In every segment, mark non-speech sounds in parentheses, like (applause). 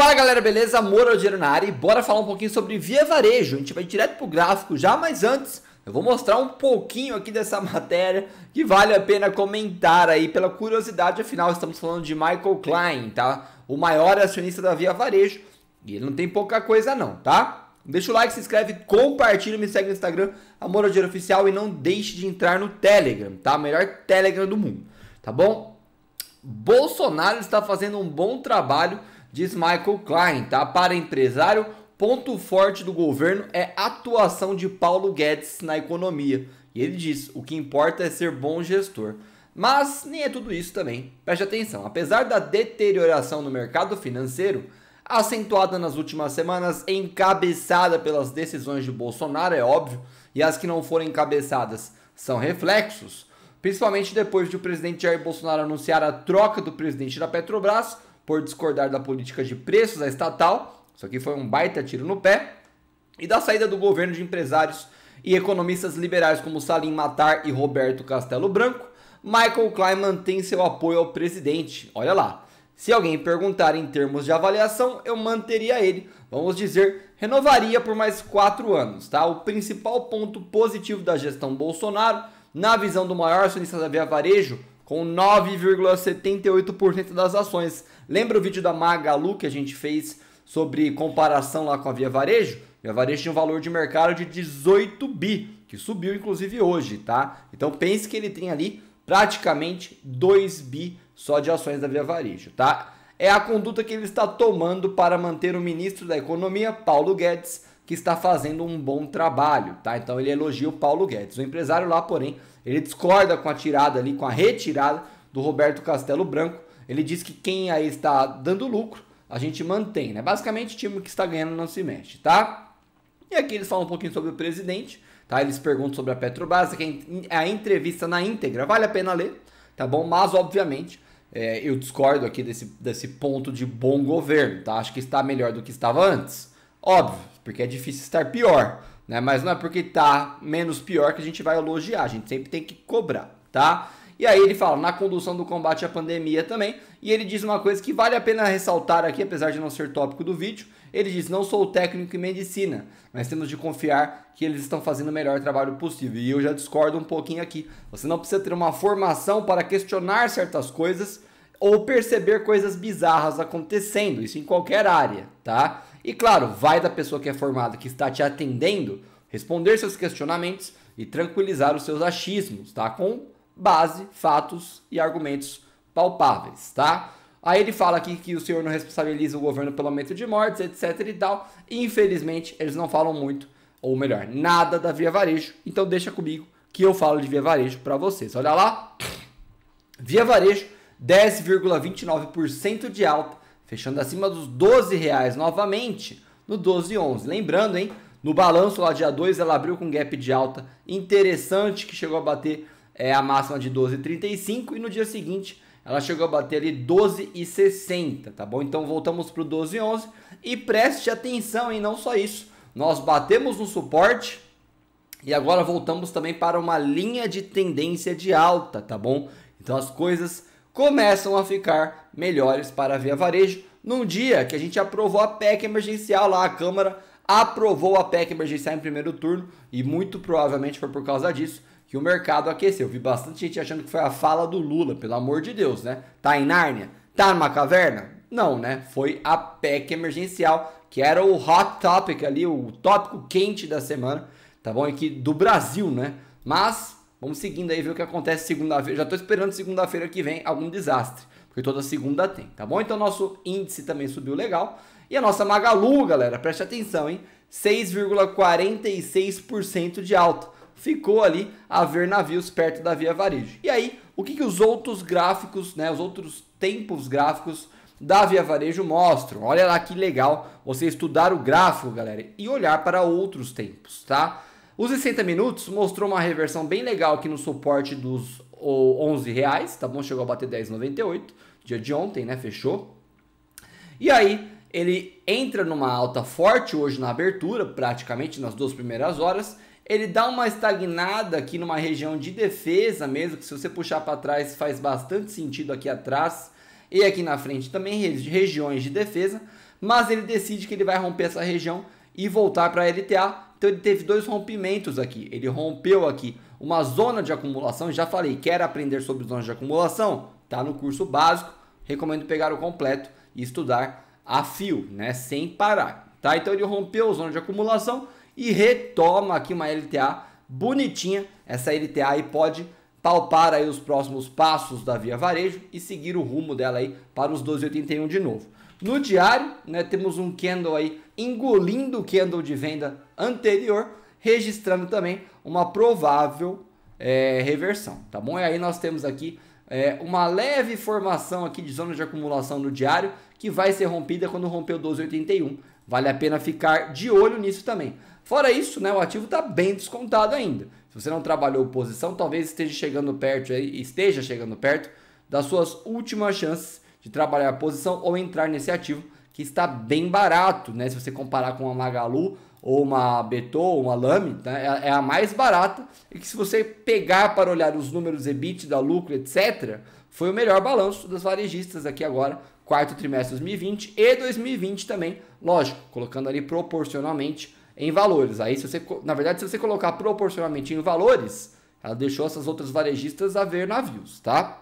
Fala galera, beleza? Amor ao dinheiro na área e bora falar um pouquinho sobre via varejo. A gente vai direto pro gráfico já, mas antes eu vou mostrar um pouquinho aqui dessa (laughs) matéria que vale a pena comentar aí pela curiosidade, afinal estamos falando de Michael Klein, tá? O maior acionista da Via Varejo e ele não tem pouca coisa não, tá? Deixa o like, se inscreve, compartilha, me segue no Instagram, Amor ao Dinheiro Oficial e não deixe de entrar no Telegram, tá? Melhor Telegram do mundo, tá bom? Bolsonaro está fazendo um bom trabalho diz Michael Klein, tá? Para empresário, ponto forte do governo é a atuação de Paulo Guedes na economia. E ele diz: o que importa é ser bom gestor. Mas nem é tudo isso também. Preste atenção: apesar da deterioração no mercado financeiro, acentuada nas últimas semanas, encabeçada pelas decisões de Bolsonaro, é óbvio, e as que não foram encabeçadas são reflexos, principalmente depois de o presidente Jair Bolsonaro anunciar a troca do presidente da Petrobras por discordar da política de preços da estatal. Isso aqui foi um baita tiro no pé. E da saída do governo de empresários e economistas liberais como Salim Matar e Roberto Castelo Branco, Michael Klein mantém seu apoio ao presidente. Olha lá. Se alguém perguntar em termos de avaliação, eu manteria ele. Vamos dizer, renovaria por mais quatro anos, tá? O principal ponto positivo da gestão Bolsonaro, na visão do maior acionista da Via Varejo, com 9,78% das ações. Lembra o vídeo da Magalu que a gente fez sobre comparação lá com a Via Varejo? A Via Varejo tinha um valor de mercado de 18 bi, que subiu inclusive hoje, tá? Então pense que ele tem ali praticamente 2 bi só de ações da Via Varejo, tá? É a conduta que ele está tomando para manter o ministro da Economia, Paulo Guedes, que está fazendo um bom trabalho, tá? Então ele elogia o Paulo Guedes. O empresário lá, porém, ele discorda com a tirada ali, com a retirada do Roberto Castelo Branco. Ele diz que quem aí está dando lucro, a gente mantém, né? Basicamente, o time que está ganhando não se mexe, tá? E aqui eles falam um pouquinho sobre o presidente, tá? Eles perguntam sobre a Petrobras, que é, é a entrevista na íntegra, vale a pena ler, tá bom? Mas, obviamente, é, eu discordo aqui desse, desse ponto de bom governo, tá? Acho que está melhor do que estava antes. Óbvio, porque é difícil estar pior, né? Mas não é porque tá menos pior que a gente vai elogiar, a gente sempre tem que cobrar, tá? E aí ele fala na condução do combate à pandemia também, e ele diz uma coisa que vale a pena ressaltar aqui, apesar de não ser tópico do vídeo. Ele diz: "Não sou técnico em medicina, mas temos de confiar que eles estão fazendo o melhor trabalho possível". E eu já discordo um pouquinho aqui. Você não precisa ter uma formação para questionar certas coisas ou perceber coisas bizarras acontecendo, isso em qualquer área, tá? E claro, vai da pessoa que é formada, que está te atendendo, responder seus questionamentos e tranquilizar os seus achismos, tá? Com base, fatos e argumentos palpáveis, tá? Aí ele fala aqui que o senhor não responsabiliza o governo pelo aumento de mortes, etc e tal. E, infelizmente, eles não falam muito, ou melhor, nada da Via Varejo. Então deixa comigo que eu falo de Via Varejo para vocês. Olha lá. Via Varejo, 10,29% de alta fechando acima dos 12 reais novamente no 12,11. Lembrando, hein? No balanço lá dia 2 ela abriu com um gap de alta interessante que chegou a bater é, a máxima de 12,35 e no dia seguinte ela chegou a bater ali 12,60, tá bom? Então voltamos para o 12,11 e preste atenção hein, não só isso. Nós batemos no suporte e agora voltamos também para uma linha de tendência de alta, tá bom? Então as coisas começam a ficar melhores para a Via Varejo. Num dia que a gente aprovou a PEC emergencial lá, a Câmara aprovou a PEC emergencial em primeiro turno e muito provavelmente foi por causa disso que o mercado aqueceu. vi bastante gente achando que foi a fala do Lula, pelo amor de Deus, né? Tá em Nárnia? Tá numa caverna? Não, né? Foi a PEC emergencial, que era o hot topic ali, o tópico quente da semana, tá bom? E que do Brasil, né? Mas Vamos seguindo aí, ver o que acontece segunda-feira. Já estou esperando segunda-feira que vem algum desastre, porque toda segunda tem, tá bom? Então nosso índice também subiu legal. E a nossa Magalu, galera, preste atenção, hein? 6,46% de alta. Ficou ali a ver navios perto da Via Varejo. E aí, o que, que os outros gráficos, né, os outros tempos gráficos da Via Varejo mostram? Olha lá que legal você estudar o gráfico, galera, e olhar para outros tempos, tá? Os 60 minutos mostrou uma reversão bem legal aqui no suporte dos 11 reais, tá bom? Chegou a bater 10,98, dia de ontem, né? Fechou. E aí ele entra numa alta forte hoje na abertura, praticamente nas duas primeiras horas. Ele dá uma estagnada aqui numa região de defesa mesmo, que se você puxar para trás faz bastante sentido aqui atrás e aqui na frente também regiões de defesa, mas ele decide que ele vai romper essa região e voltar para a LTA então ele teve dois rompimentos aqui. Ele rompeu aqui uma zona de acumulação, já falei, quer aprender sobre zonas de acumulação? Tá no curso básico, recomendo pegar o completo e estudar a fio, né, sem parar. Tá? Então ele rompeu a zona de acumulação e retoma aqui uma LTA bonitinha. Essa LTA aí pode palpar aí os próximos passos da Via Varejo e seguir o rumo dela aí para os 12,81 de novo. No diário, né, temos um candle aí engolindo o candle de venda anterior, registrando também uma provável é, reversão, tá bom? E aí nós temos aqui é, uma leve formação aqui de zona de acumulação no diário, que vai ser rompida quando romper o 1281. Vale a pena ficar de olho nisso também. Fora isso, né, o ativo está bem descontado ainda. Se você não trabalhou posição, talvez esteja chegando perto, esteja chegando perto das suas últimas chances de trabalhar a posição ou entrar nesse ativo que está bem barato, né? Se você comparar com uma Magalu ou uma Beto ou uma Lame, né? É, é a mais barata e que se você pegar para olhar os números EBIT, da lucro, etc., foi o melhor balanço das varejistas aqui agora, quarto trimestre de 2020 e 2020 também, lógico, colocando ali proporcionalmente em valores. Aí se você, na verdade, se você colocar proporcionalmente em valores, ela deixou essas outras varejistas a ver navios, tá?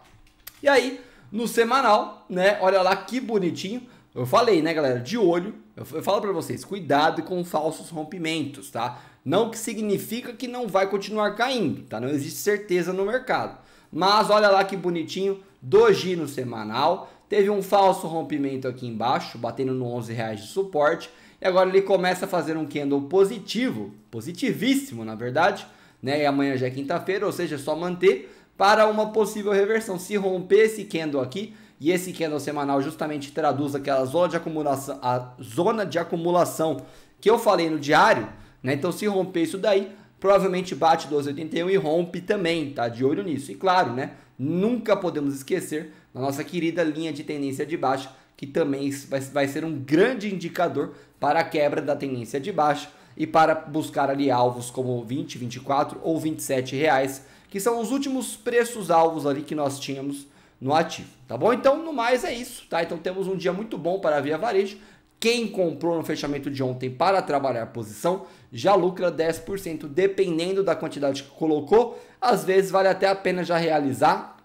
E aí, no semanal, né? Olha lá que bonitinho. Eu falei, né, galera? De olho. Eu falo para vocês, cuidado com falsos rompimentos, tá? Não que significa que não vai continuar caindo, tá? Não existe certeza no mercado. Mas olha lá que bonitinho, doji no semanal. Teve um falso rompimento aqui embaixo, batendo no 11 reais de suporte. E agora ele começa a fazer um candle positivo, positivíssimo, na verdade. Né? E amanhã já é quinta-feira, ou seja, é só manter para uma possível reversão. Se romper esse candle aqui, e esse candle semanal justamente traduz aquela zona de acumulação, a zona de acumulação que eu falei no diário, né? Então se romper isso daí, provavelmente bate 12,81 e rompe também, tá? De olho nisso. E claro, né? Nunca podemos esquecer da nossa querida linha de tendência de baixa, que também vai ser um grande indicador para a quebra da tendência de baixa e para buscar ali alvos como 20, 24 ou 27 reais que são os últimos preços alvos ali que nós tínhamos no ativo, tá bom? Então, no mais é isso, tá? Então temos um dia muito bom para a Via Varejo. Quem comprou no fechamento de ontem para trabalhar a posição já lucra 10%, dependendo da quantidade que colocou. Às vezes vale até a pena já realizar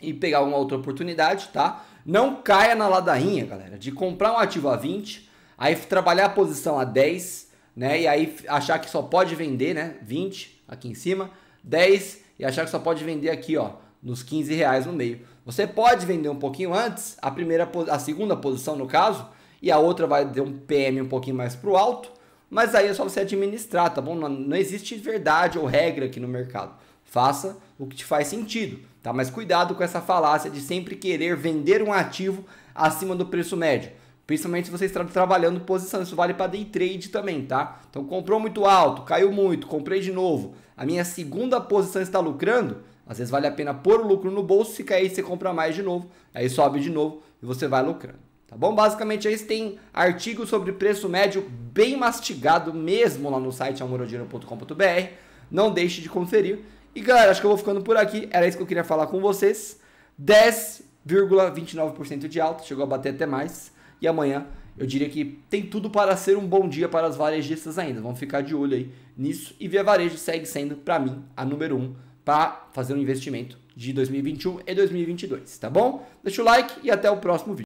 e pegar uma outra oportunidade, tá? Não caia na ladainha, galera, de comprar um ativo a 20, aí trabalhar a posição a 10, né? E aí achar que só pode vender, né? 20 aqui em cima 10 e achar que só pode vender aqui, ó, nos 15 reais no meio. Você pode vender um pouquinho antes, a primeira, a segunda posição no caso, e a outra vai ter um PM um pouquinho mais para o alto, mas aí é só você administrar, tá bom? Não, não existe verdade ou regra aqui no mercado. Faça o que te faz sentido, tá? Mas cuidado com essa falácia de sempre querer vender um ativo acima do preço médio. Principalmente se você está trabalhando posição, isso vale para day trade também, tá? Então comprou muito alto, caiu muito, comprei de novo. A minha segunda posição está lucrando, às vezes vale a pena pôr o lucro no bolso, se cair você compra mais de novo, aí sobe de novo e você vai lucrando. Tá bom? Basicamente aí você tem artigo sobre preço médio bem mastigado mesmo lá no site amorodiano.com.br. Não deixe de conferir. E galera, acho que eu vou ficando por aqui. Era isso que eu queria falar com vocês. 10,29% de alta, chegou a bater até mais. E amanhã eu diria que tem tudo para ser um bom dia para as varejistas ainda. Vamos ficar de olho aí nisso. E Via Varejo segue sendo, para mim, a número um para fazer um investimento de 2021 e 2022, tá bom? Deixa o like e até o próximo vídeo.